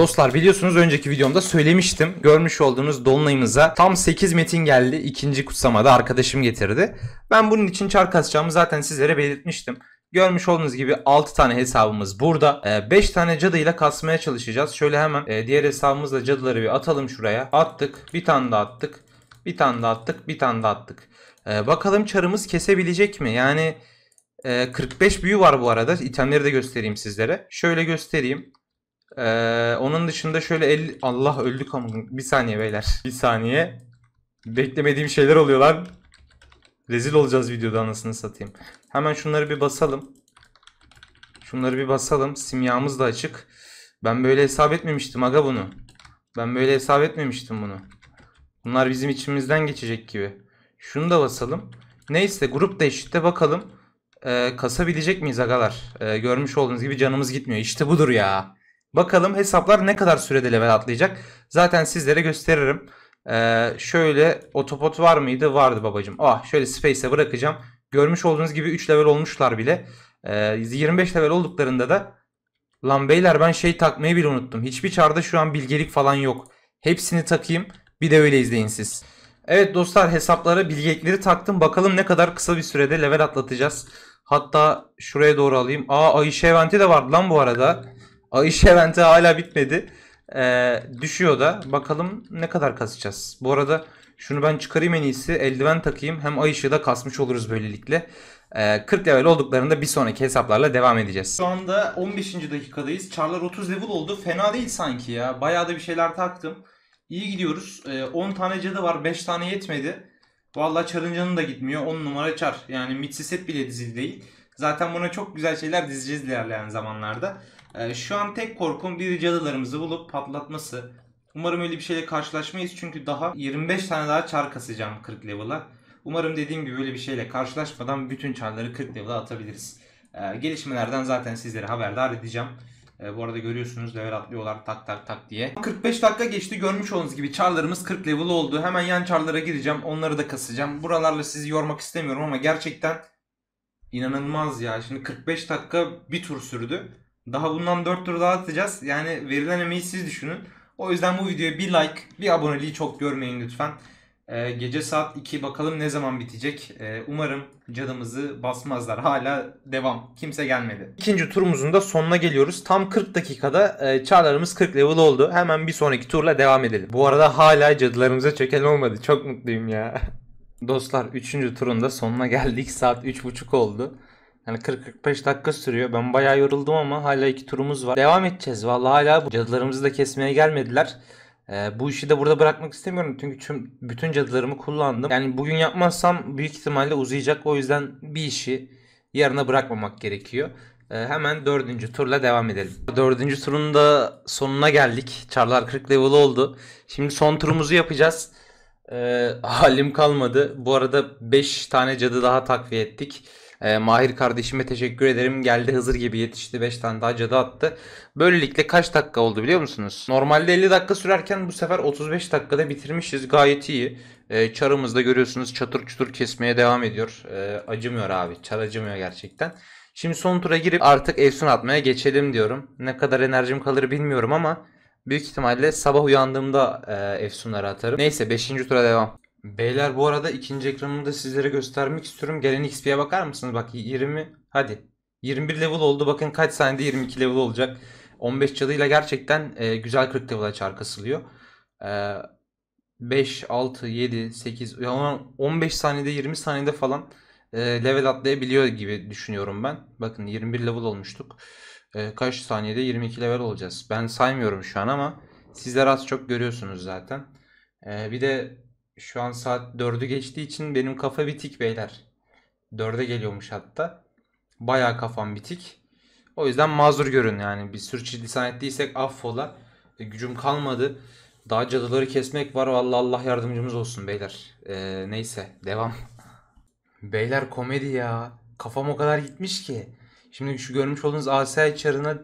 Dostlar biliyorsunuz önceki videomda söylemiştim. Görmüş olduğunuz dolunayımıza tam 8 metin geldi. İkinci kutsamada arkadaşım getirdi. Ben bunun için çark asacağımı zaten sizlere belirtmiştim. Görmüş olduğunuz gibi 6 tane hesabımız burada. 5 ee, tane cadıyla kasmaya çalışacağız. Şöyle hemen e, diğer hesabımızla cadıları bir atalım şuraya. Attık. Bir tane daha attık. Bir tane daha attık. Bir tane daha attık. Ee, bakalım çarımız kesebilecek mi? Yani 45 e, büyü var bu arada. İtemleri de göstereyim sizlere. Şöyle göstereyim. Ee, onun dışında şöyle el... Allah öldük ama Bir saniye beyler. Bir saniye. Beklemediğim şeyler oluyor lan. Rezil olacağız videoda anasını satayım. Hemen şunları bir basalım. Şunları bir basalım. Simyamız da açık. Ben böyle hesap etmemiştim aga bunu. Ben böyle hesap etmemiştim bunu. Bunlar bizim içimizden geçecek gibi. Şunu da basalım. Neyse grup da eşitte bakalım. Ee, kasabilecek miyiz agalar? Ee, görmüş olduğunuz gibi canımız gitmiyor. İşte budur ya. Bakalım hesaplar ne kadar sürede level atlayacak. Zaten sizlere gösteririm. Ee, şöyle otopot var mıydı? Vardı babacım. Ah şöyle space'e bırakacağım. Görmüş olduğunuz gibi 3 level olmuşlar bile. Ee, 25 level olduklarında da lan beyler ben şey takmayı bile unuttum. Hiçbir çarda şu an bilgelik falan yok. Hepsini takayım. Bir de öyle izleyin siz. Evet dostlar hesaplara bilgelikleri taktım. Bakalım ne kadar kısa bir sürede level atlatacağız. Hatta şuraya doğru alayım. Aa Ayşe Event'i de vardı lan bu arada. Ayış eventi hala bitmedi. Ee, düşüyor da. Bakalım ne kadar kasacağız. Bu arada şunu ben çıkarayım en iyisi. Eldiven takayım. Hem ay da kasmış oluruz böylelikle. Ee, 40 level olduklarında bir sonraki hesaplarla devam edeceğiz. Şu anda 15. dakikadayız. çarlar 30 level oldu. Fena değil sanki ya. Bayağı da bir şeyler taktım. İyi gidiyoruz. Ee, 10 tane cadı var. 5 tane yetmedi. Valla Char'ın da gitmiyor. 10 numara çar, Yani midsiset bile dizil değil. Zaten buna çok güzel şeyler dizeceğiz ilerleyen zamanlarda. Ee, şu an tek korkum bir cadılarımızı bulup patlatması. Umarım öyle bir şeyle karşılaşmayız çünkü daha 25 tane daha çar kasacağım 40 level'a. Umarım dediğim gibi böyle bir şeyle karşılaşmadan bütün çarları 40 level'a atabiliriz. Ee, gelişmelerden zaten sizleri haberdar edeceğim. Ee, bu arada görüyorsunuz level atlıyorlar tak tak tak diye. 45 dakika geçti görmüş olduğunuz gibi çarlarımız 40 level oldu. Hemen yan çarlara gireceğim onları da kasacağım. Buralarla sizi yormak istemiyorum ama gerçekten inanılmaz ya. Şimdi 45 dakika bir tur sürdü. Daha bundan 4 tur daha atacağız. Yani verilen emeği siz düşünün. O yüzden bu videoya bir like, bir aboneliği çok görmeyin lütfen. Ee, gece saat 2 bakalım ne zaman bitecek. Ee, umarım cadımızı basmazlar. Hala devam. Kimse gelmedi. İkinci turumuzun da sonuna geliyoruz. Tam 40 dakikada e, çarlarımız 40 level oldu. Hemen bir sonraki turla devam edelim. Bu arada hala cadılarımıza çöken olmadı. Çok mutluyum ya. Dostlar 3. turun da sonuna geldik. Saat 3.30 oldu. Yani 40-45 dakika sürüyor. Ben bayağı yoruldum ama hala iki turumuz var. Devam edeceğiz. Vallahi hala bu cadılarımızı da kesmeye gelmediler. Ee, bu işi de burada bırakmak istemiyorum çünkü tüm, bütün cadılarımı kullandım. Yani bugün yapmazsam büyük ihtimalle uzayacak. O yüzden bir işi yarına bırakmamak gerekiyor. Ee, hemen dördüncü turla devam edelim. Dördüncü turun da sonuna geldik. Çarlar 40 level oldu. Şimdi son turumuzu yapacağız. Ee, halim kalmadı. Bu arada 5 tane cadı daha takviye ettik. E, Mahir kardeşime teşekkür ederim. Geldi Hızır gibi yetişti. 5 tane daha cadı attı. Böylelikle kaç dakika oldu biliyor musunuz? Normalde 50 dakika sürerken bu sefer 35 dakikada bitirmişiz. Gayet iyi. E, çarımızda görüyorsunuz çatır çutur kesmeye devam ediyor. E, acımıyor abi. Çar acımıyor gerçekten. Şimdi son tura girip artık Efsun atmaya geçelim diyorum. Ne kadar enerjim kalır bilmiyorum ama büyük ihtimalle sabah uyandığımda e, Efsunları atarım. Neyse 5. tura devam. Beyler bu arada ikinci ekranımı da sizlere göstermek istiyorum. Gelen XP'ye bakar mısınız? Bak 20 hadi. 21 level oldu. Bakın kaç saniyede 22 level olacak. 15 cadıyla gerçekten e, güzel 40 level'a çarkasılıyor. E, 5, 6, 7, 8, yani 15 saniyede 20 saniyede falan e, level atlayabiliyor gibi düşünüyorum ben. Bakın 21 level olmuştuk. E, kaç saniyede 22 level olacağız. Ben saymıyorum şu an ama sizler az çok görüyorsunuz zaten. E, bir de şu an saat 4'ü geçtiği için benim kafa bitik beyler. 4'e geliyormuş hatta. Baya kafam bitik. O yüzden mazur görün yani. Bir sürçü lisan ettiysek affola. E, gücüm kalmadı. Daha cadıları kesmek var. Vallahi Allah yardımcımız olsun beyler. E, neyse devam. beyler komedi ya. Kafam o kadar gitmiş ki. Şimdi şu görmüş olduğunuz Asya çarına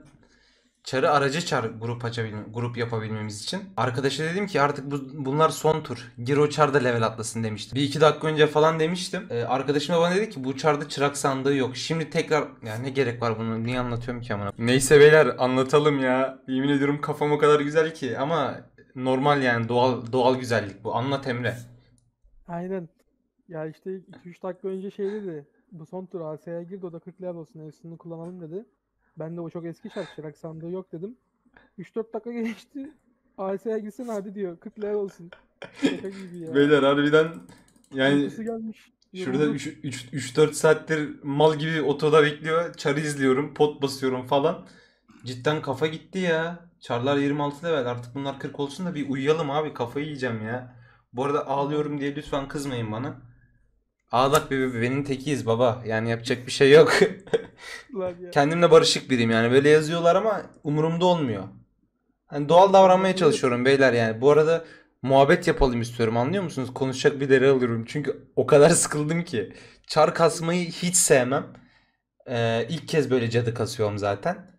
Çar'ı aracı Çar grup açabilme, grup yapabilmemiz için. Arkadaşa dedim ki artık bu, bunlar son tur. Gir o Çar level atlasın demiştim. Bir iki dakika önce falan demiştim. Ee, arkadaşım da bana dedi ki bu Çar'da çırak sandığı yok. Şimdi tekrar ya ne gerek var bunu niye anlatıyorum ki amına. Neyse beyler anlatalım ya. Yemin ediyorum kafam o kadar güzel ki ama normal yani doğal doğal güzellik bu. Anlat Emre. Aynen. Ya işte 2-3 dakika önce şey dedi. Bu son tur AS'ye girdi o da 40 level olsun. Evsini kullanalım dedi. Ben de o çok eski şarkı şarkı sandığı yok dedim. 3-4 dakika geçti. AS'ye girsin hadi diyor. 40 lira olsun. Şaka gibi ya. Beyler harbiden yani gelmiş. şurada 3-4 saattir mal gibi otoda bekliyor. Çarı izliyorum. Pot basıyorum falan. Cidden kafa gitti ya. Çarlar 26 level. Artık bunlar 40 olsun da bir uyuyalım abi. Kafayı yiyeceğim ya. Bu arada ağlıyorum diye lütfen kızmayın bana. Ağlak bir bebeğinin tekiyiz baba. Yani yapacak bir şey yok. Kendimle barışık biriyim yani. Böyle yazıyorlar ama umurumda olmuyor. Hani doğal davranmaya çalışıyorum beyler yani. Bu arada muhabbet yapalım istiyorum anlıyor musunuz? Konuşacak bir dere alıyorum. Çünkü o kadar sıkıldım ki. Çar kasmayı hiç sevmem. Ee, ilk kez böyle cadı kasıyorum zaten.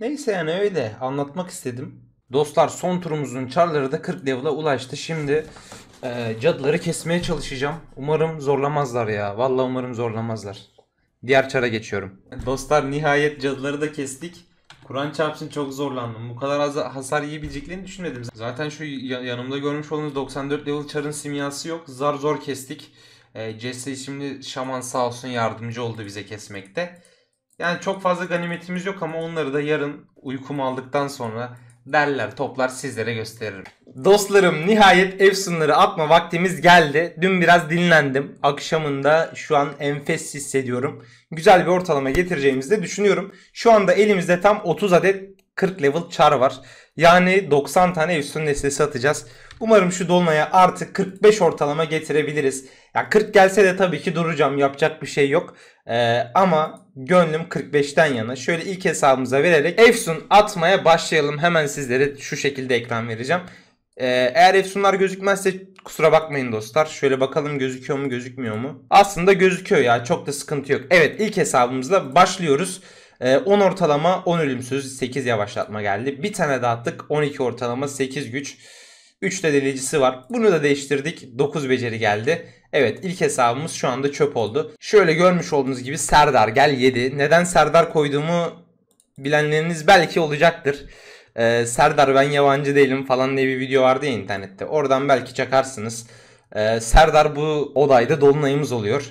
Neyse yani öyle anlatmak istedim. Dostlar son turumuzun çarları da 40 level'a ulaştı. Şimdi e, ee, cadıları kesmeye çalışacağım. Umarım zorlamazlar ya. Vallahi umarım zorlamazlar. Diğer çara geçiyorum. Dostlar nihayet cadıları da kestik. Kur'an çarpsın çok zorlandım. Bu kadar az hasar yiyebileceklerini düşünmedim. Zaten şu yanımda görmüş olduğunuz 94 level çarın simyası yok. Zar zor kestik. E, Jesse isimli şaman sağ olsun yardımcı oldu bize kesmekte. Yani çok fazla ganimetimiz yok ama onları da yarın uykumu aldıktan sonra derler toplar sizlere gösteririm. Dostlarım nihayet Efsun'ları atma vaktimiz geldi. Dün biraz dinlendim. Akşamında şu an enfes hissediyorum. Güzel bir ortalama getireceğimizi de düşünüyorum. Şu anda elimizde tam 30 adet 40 level char var. Yani 90 tane Efsun nesnesi atacağız. Umarım şu dolmaya artık 45 ortalama getirebiliriz. Ya 40 gelse de tabii ki duracağım. Yapacak bir şey yok. Ee, ama gönlüm 45'ten yana. Şöyle ilk hesabımıza vererek Efsun atmaya başlayalım. Hemen sizlere şu şekilde ekran vereceğim. Ee, eğer Efsunlar gözükmezse kusura bakmayın dostlar. Şöyle bakalım gözüküyor mu gözükmüyor mu? Aslında gözüküyor ya. Çok da sıkıntı yok. Evet ilk hesabımızla başlıyoruz. 10 ee, ortalama 10 ölümsüz 8 yavaşlatma geldi. Bir tane daha attık 12 ortalama 8 güç. 3 de delicisi var. Bunu da değiştirdik. 9 beceri geldi. Evet ilk hesabımız şu anda çöp oldu. Şöyle görmüş olduğunuz gibi Serdar gel 7. Neden Serdar koyduğumu bilenleriniz belki olacaktır. Ee, Serdar ben yabancı değilim falan diye bir video vardı ya internette. Oradan belki çakarsınız. Ee, Serdar bu odayda dolunayımız oluyor.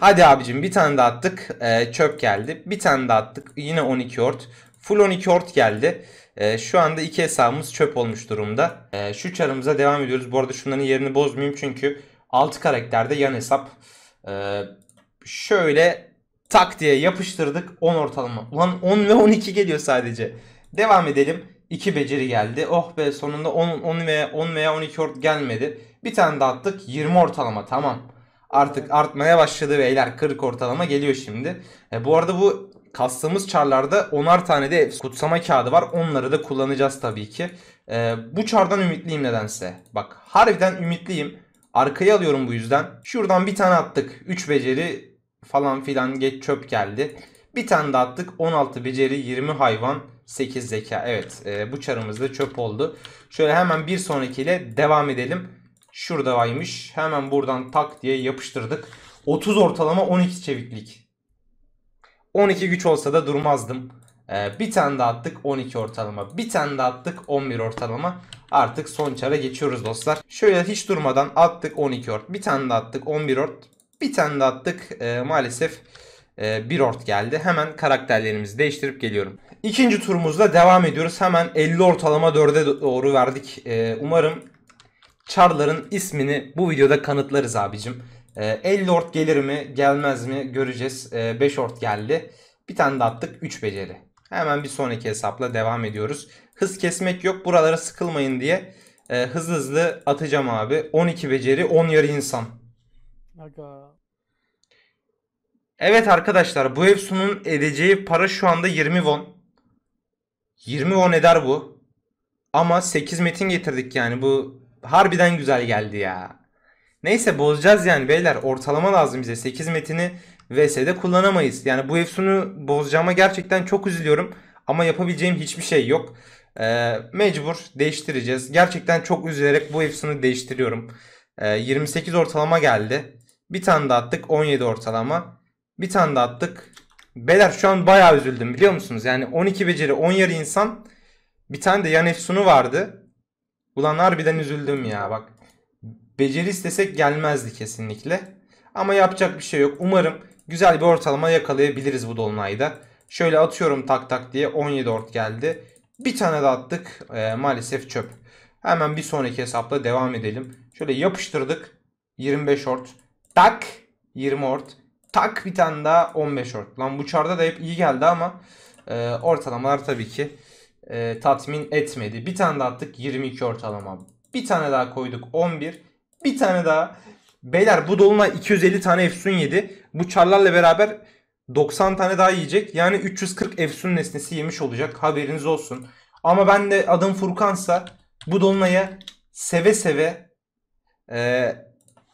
Hadi abicim bir tane daha attık. E, çöp geldi. Bir tane daha attık. Yine 12 ort. Full 12 ort geldi. E, şu anda iki hesabımız çöp olmuş durumda. E, şu çarımıza devam ediyoruz. Bu arada şunların yerini bozmayayım çünkü 6 karakterde yan hesap. E, şöyle tak diye yapıştırdık 10 ortalama. Ulan 10 ve 12 geliyor sadece. Devam edelim. 2 beceri geldi. Oh be sonunda 10, 10 veya 10 veya 12 ort gelmedi. Bir tane daha attık 20 ortalama tamam artık artmaya başladı beyler. 40 ortalama geliyor şimdi. E, bu arada bu kastığımız çarlarda 10'ar tane de kutsama kağıdı var. Onları da kullanacağız tabii ki. E, bu çardan ümitliyim nedense. Bak harbiden ümitliyim. Arkaya alıyorum bu yüzden. Şuradan bir tane attık. 3 beceri falan filan geç çöp geldi. Bir tane de attık. 16 beceri 20 hayvan 8 zeka. Evet e, bu çarımız da çöp oldu. Şöyle hemen bir sonrakiyle devam edelim şuradaymış. Hemen buradan tak diye yapıştırdık. 30 ortalama 12 çeviklik. 12 güç olsa da durmazdım. Ee, bir tane daha attık 12 ortalama. Bir tane daha attık 11 ortalama. Artık son çara geçiyoruz dostlar. Şöyle hiç durmadan attık 12 ort. Bir tane daha attık 11 ort. Bir tane daha attık ee, maalesef e, bir ort geldi. Hemen karakterlerimizi değiştirip geliyorum. İkinci turumuzda devam ediyoruz. Hemen 50 ortalama 4'e doğru verdik. Ee, umarım Char'ların ismini bu videoda kanıtlarız abicim. E, 50 ort gelir mi gelmez mi göreceğiz. E, 5 ort geldi. Bir tane de attık 3 beceri. Hemen bir sonraki hesapla devam ediyoruz. Hız kesmek yok buralara sıkılmayın diye e, hızlı hızlı atacağım abi. 12 beceri 10 yarı insan. Aga. Evet arkadaşlar bu Efsun'un edeceği para şu anda 20 won. 20 won eder bu. Ama 8 metin getirdik yani bu harbiden güzel geldi ya. Neyse bozacağız yani beyler. Ortalama lazım bize. 8 metini VS'de kullanamayız. Yani bu efsunu bozacağıma gerçekten çok üzülüyorum. Ama yapabileceğim hiçbir şey yok. Ee, mecbur değiştireceğiz. Gerçekten çok üzülerek bu efsunu değiştiriyorum. Ee, 28 ortalama geldi. Bir tane de attık 17 ortalama. Bir tane de attık. Beyler şu an bayağı üzüldüm biliyor musunuz? Yani 12 beceri 10 yarı insan. Bir tane de yan efsunu vardı. Ulan harbiden üzüldüm ya bak. Beceri istesek gelmezdi kesinlikle. Ama yapacak bir şey yok. Umarım güzel bir ortalama yakalayabiliriz bu dolunayda. Şöyle atıyorum tak tak diye 17 ort geldi. Bir tane de attık. E, maalesef çöp. Hemen bir sonraki hesapla devam edelim. Şöyle yapıştırdık. 25 ort. Tak. 20 ort. Tak bir tane daha 15 ort. Lan bu çarda da hep iyi geldi ama e, ortalamalar tabii ki e, tatmin etmedi. Bir tane daha attık 22 ortalama. Bir tane daha koyduk 11. Bir tane daha. Beyler bu dolunay 250 tane efsun yedi. Bu çarlarla beraber 90 tane daha yiyecek. Yani 340 efsun nesnesi yemiş olacak. Haberiniz olsun. Ama ben de adım Furkan'sa bu dolunaya seve seve e,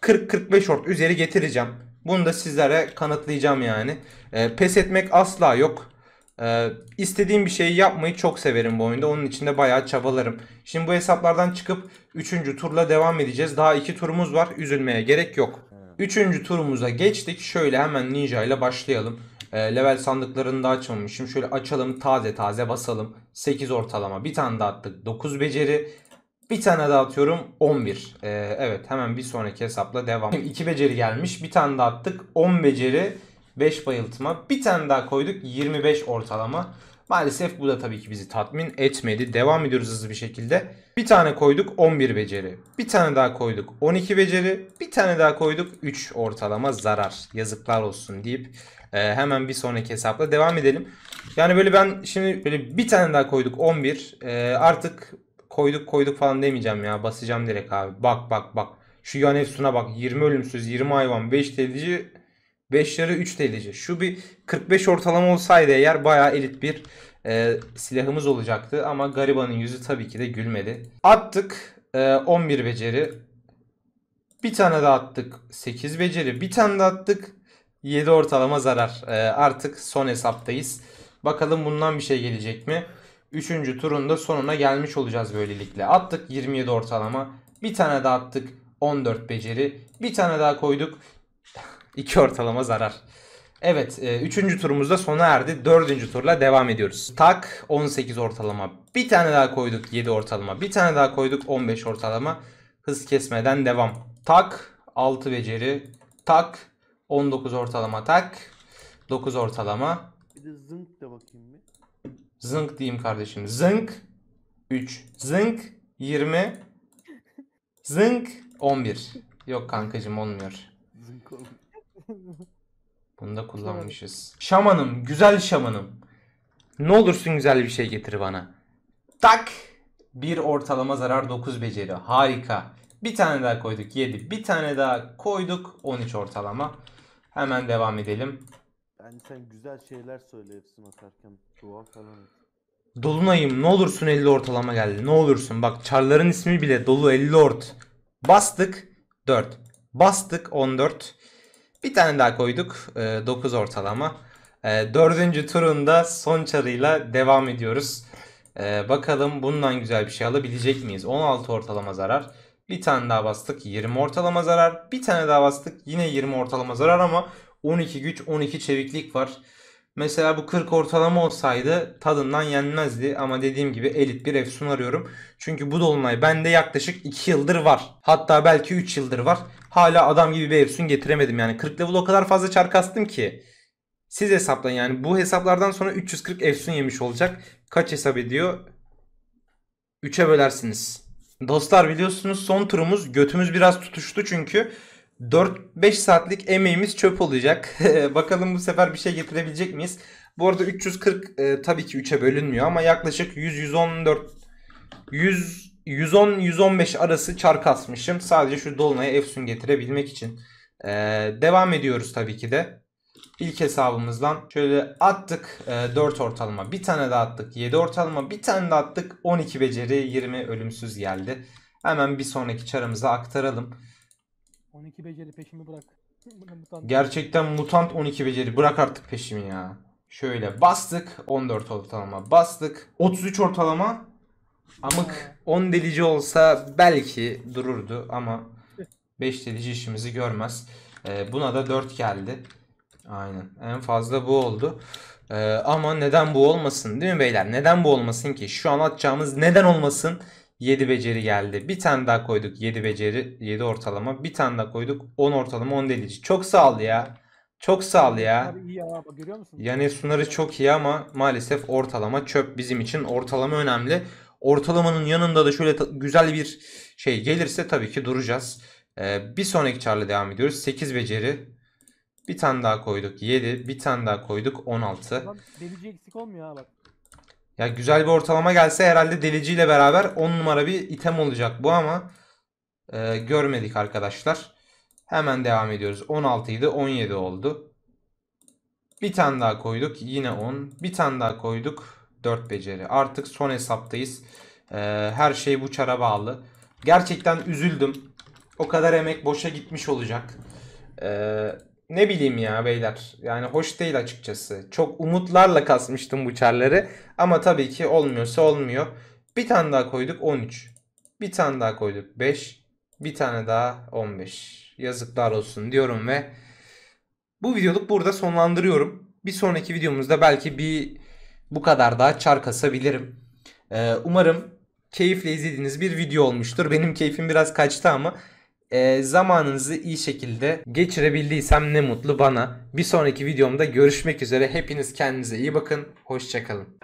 40-45 ort üzeri getireceğim. Bunu da sizlere kanıtlayacağım yani. E, pes etmek asla yok. Ee, istediğim bir şeyi yapmayı çok severim bu oyunda. Onun için de bayağı çabalarım. Şimdi bu hesaplardan çıkıp 3. turla devam edeceğiz. Daha 2 turumuz var. Üzülmeye gerek yok. 3. turumuza geçtik. Şöyle hemen ninja ile başlayalım. Ee, level sandıklarını da açmamışım. Şöyle açalım taze taze basalım. 8 ortalama. Bir tane daha attık. 9 beceri. Bir tane daha atıyorum 11. Ee, evet hemen bir sonraki hesapla devam. Şimdi 2 beceri gelmiş. Bir tane daha attık. 10 beceri. 5 bayıltma. Bir tane daha koyduk 25 ortalama. Maalesef bu da tabii ki bizi tatmin etmedi. Devam ediyoruz hızlı bir şekilde. Bir tane koyduk 11 beceri. Bir tane daha koyduk 12 beceri. Bir tane daha koyduk 3 ortalama zarar. Yazıklar olsun deyip e, hemen bir sonraki hesapla devam edelim. Yani böyle ben şimdi böyle bir tane daha koyduk 11. E, artık koyduk koyduk falan demeyeceğim ya. Basacağım direkt abi. Bak bak bak. Şu yan efsuna bak. 20 ölümsüz, 20 hayvan, 5 delici 5'lere 3 delici. Şu bir 45 ortalama olsaydı eğer bayağı elit bir e, silahımız olacaktı. Ama garibanın yüzü tabii ki de gülmedi. Attık e, 11 beceri. Bir tane daha attık 8 beceri. Bir tane daha attık 7 ortalama zarar. E, artık son hesaptayız. Bakalım bundan bir şey gelecek mi? 3. turun da sonuna gelmiş olacağız böylelikle. Attık 27 ortalama. Bir tane daha attık 14 beceri. Bir tane daha koyduk. 2 ortalama zarar. Evet 3. E, turumuzda sona erdi. 4. turla devam ediyoruz. Tak 18 ortalama bir tane daha koyduk 7 ortalama bir tane daha koyduk 15 ortalama. Hız kesmeden devam. Tak 6 beceri tak 19 ortalama tak 9 ortalama. Bir de zınk de bakayım mı? Zınk diyeyim kardeşim. Zınk 3. Zınk 20. Zınk 11. Yok kankacım olmuyor. Zınk olmuyor. Bunu da kullanmışız. Şamanım, güzel şamanım. Ne olursun güzel bir şey getir bana. Tak! Bir ortalama zarar 9 beceri. Harika. Bir tane daha koyduk 7. Bir tane daha koyduk 13 ortalama. Hemen devam edelim. Yani sen güzel şeyler söyle hepsini atarken. Dua falan et. Dolunay'ım ne olursun 50 ortalama geldi. Ne olursun bak çarların ismi bile dolu 50 ort. Bastık 4. Bastık 14. Bir tane daha koyduk. 9 e, ortalama. E, dördüncü turunda son çarıyla devam ediyoruz. E, bakalım bundan güzel bir şey alabilecek miyiz? 16 ortalama zarar. Bir tane daha bastık 20 ortalama zarar. Bir tane daha bastık yine 20 ortalama zarar ama 12 güç 12 çeviklik var. Mesela bu 40 ortalama olsaydı tadından yenmezdi ama dediğim gibi elit bir Efsun arıyorum. Çünkü bu dolunay bende yaklaşık 2 yıldır var. Hatta belki 3 yıldır var. Hala adam gibi bir Efsun getiremedim yani. 40 level o kadar fazla çarkastım ki. Siz hesaplayın yani bu hesaplardan sonra 340 Efsun yemiş olacak. Kaç hesap ediyor? 3'e bölersiniz. Dostlar biliyorsunuz son turumuz götümüz biraz tutuştu çünkü 4-5 saatlik emeğimiz çöp olacak. Bakalım bu sefer bir şey getirebilecek miyiz? Bu arada 340 e, tabii ki 3'e bölünmüyor ama yaklaşık 100-114 100 110-115 arası çark asmışım. Sadece şu Dolunay'a Efsun getirebilmek için. Ee, devam ediyoruz tabii ki de. İlk hesabımızdan şöyle attık e, 4 ortalama bir tane daha attık 7 ortalama bir tane daha attık 12 beceri 20 ölümsüz geldi. Hemen bir sonraki çarımıza aktaralım. 12 beceri peşimi bırak. Mutant. Gerçekten mutant 12 beceri bırak artık peşimi ya. Şöyle bastık 14 ortalama bastık 33 ortalama amık 10 delici olsa belki dururdu ama 5 delici işimizi görmez. Ee, buna da 4 geldi. Aynen en fazla bu oldu. Ee, ama neden bu olmasın değil mi beyler? Neden bu olmasın ki? Şu an atacağımız neden olmasın? 7 beceri geldi. Bir tane daha koyduk 7 beceri 7 ortalama. Bir tane daha koyduk 10 ortalama 10 delici. Çok sağ ya. Çok sağ ya. Yani sunarı çok iyi ama maalesef ortalama çöp bizim için. Ortalama önemli. Ortalamanın yanında da şöyle güzel bir şey gelirse tabii ki duracağız. Ee, bir sonraki çarla devam ediyoruz. 8 beceri. Bir tane daha koyduk 7. Bir tane daha koyduk 16. Lan delici eksik olmuyor ha bak. Ya güzel bir ortalama gelse herhalde deliciyle beraber 10 numara bir item olacak bu ama e, görmedik arkadaşlar. Hemen devam ediyoruz. 16 idi 17 oldu. Bir tane daha koyduk. Yine 10. Bir tane daha koyduk. 4 beceri. Artık son hesaptayız. Ee, her şey bu çara bağlı. Gerçekten üzüldüm. O kadar emek boşa gitmiş olacak. Ee, ne bileyim ya beyler. Yani hoş değil açıkçası. Çok umutlarla kasmıştım bu çarları. Ama tabii ki olmuyorsa olmuyor. Bir tane daha koyduk 13. Bir tane daha koyduk 5. Bir tane daha 15. Yazıklar olsun diyorum ve bu videoluk burada sonlandırıyorum. Bir sonraki videomuzda belki bir bu kadar daha çar kasabilirim. Ee, umarım keyifle izlediğiniz bir video olmuştur. Benim keyfim biraz kaçtı ama e, zamanınızı iyi şekilde geçirebildiysem ne mutlu bana. Bir sonraki videomda görüşmek üzere. Hepiniz kendinize iyi bakın. Hoşçakalın.